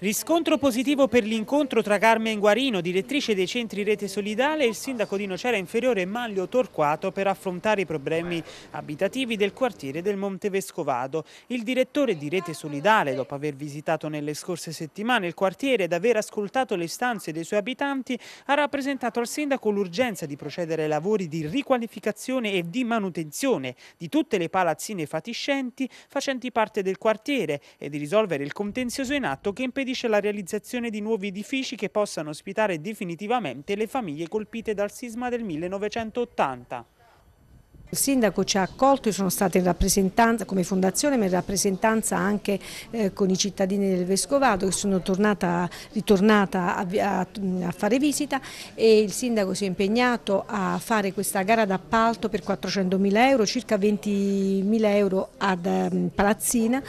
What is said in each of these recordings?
Riscontro positivo per l'incontro tra Carmen Guarino, direttrice dei centri Rete Solidale e il sindaco di Nocera Inferiore Maglio Torquato per affrontare i problemi abitativi del quartiere del Monte Vescovado. Il direttore di Rete Solidale, dopo aver visitato nelle scorse settimane il quartiere ed aver ascoltato le stanze dei suoi abitanti, ha rappresentato al sindaco l'urgenza di procedere ai lavori di riqualificazione e di manutenzione di tutte le palazzine fatiscenti facenti parte del quartiere e di risolvere il contenzioso in atto che impegna impedisce la realizzazione di nuovi edifici che possano ospitare definitivamente le famiglie colpite dal sisma del 1980. Il sindaco ci ha accolto, io sono stata in rappresentanza come fondazione ma in rappresentanza anche eh, con i cittadini del Vescovato che sono tornata, ritornata a, a, a, fare visita e il sindaco si è impegnato a fare questa gara d'appalto per 400.000 euro, circa 20.000 euro ad um, Palazzina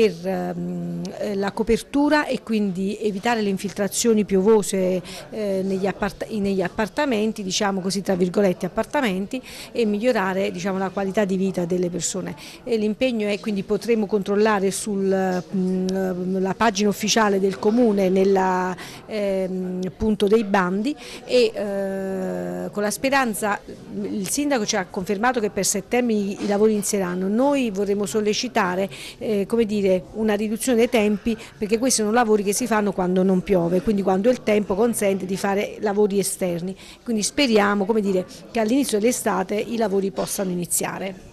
per ehm, eh, la copertura e quindi evitare le infiltrazioni piovose eh, negli, appart negli, appartamenti, diciamo così tra virgolette appartamenti e migliorare diciamo, la qualità di vita delle persone. L'impegno è quindi potremo controllare sulla mm, pagina ufficiale del comune nella, ehm, punto dei bandi e eh, con la speranza, il sindaco ci ha confermato che per settembre i lavori inizieranno, noi vorremmo sollecitare eh, dire, una riduzione dei tempi perché questi sono lavori che si fanno quando non piove, quindi quando il tempo consente di fare lavori esterni, quindi speriamo dire, che all'inizio dell'estate i lavori possano iniziare.